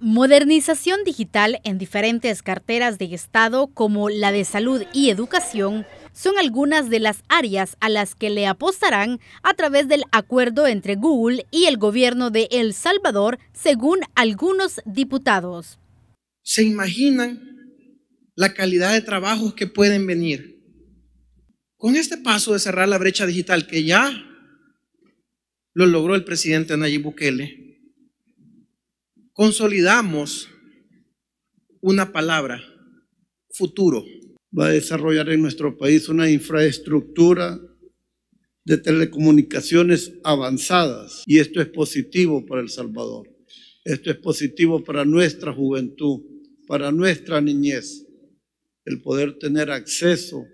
Modernización digital en diferentes carteras de Estado como la de salud y educación son algunas de las áreas a las que le apostarán a través del acuerdo entre Google y el gobierno de El Salvador, según algunos diputados. ¿Se imaginan la calidad de trabajos que pueden venir? Con este paso de cerrar la brecha digital que ya lo logró el presidente Nayib Bukele, consolidamos una palabra, futuro. Va a desarrollar en nuestro país una infraestructura de telecomunicaciones avanzadas y esto es positivo para El Salvador. Esto es positivo para nuestra juventud, para nuestra niñez, el poder tener acceso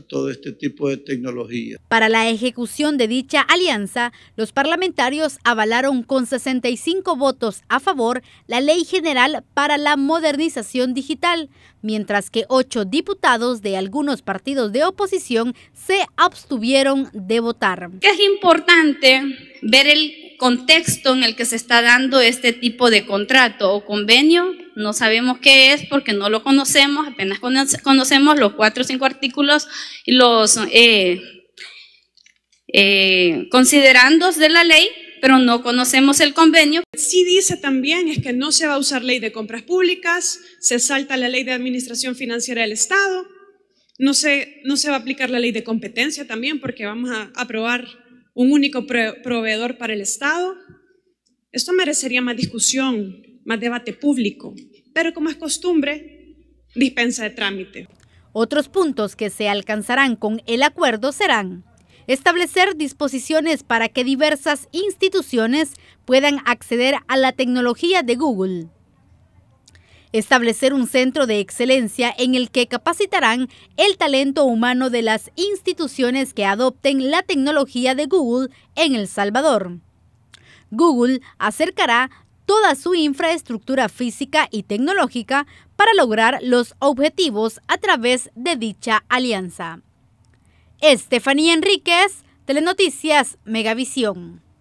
todo este tipo de tecnología. Para la ejecución de dicha alianza, los parlamentarios avalaron con 65 votos a favor la Ley General para la Modernización Digital, mientras que ocho diputados de algunos partidos de oposición se abstuvieron de votar. Es importante ver el contexto en el que se está dando este tipo de contrato o convenio no sabemos qué es porque no lo conocemos, apenas conocemos los cuatro o cinco artículos, y los eh, eh, considerandos de la ley, pero no conocemos el convenio. Sí dice también es que no se va a usar ley de compras públicas, se salta la ley de administración financiera del Estado, no se, no se va a aplicar la ley de competencia también porque vamos a aprobar un único proveedor para el Estado. Esto merecería más discusión más debate público, pero como es costumbre, dispensa de trámite. Otros puntos que se alcanzarán con el acuerdo serán establecer disposiciones para que diversas instituciones puedan acceder a la tecnología de Google, establecer un centro de excelencia en el que capacitarán el talento humano de las instituciones que adopten la tecnología de Google en El Salvador. Google acercará toda su infraestructura física y tecnológica para lograr los objetivos a través de dicha alianza. Estefanía Enríquez, Telenoticias Megavisión.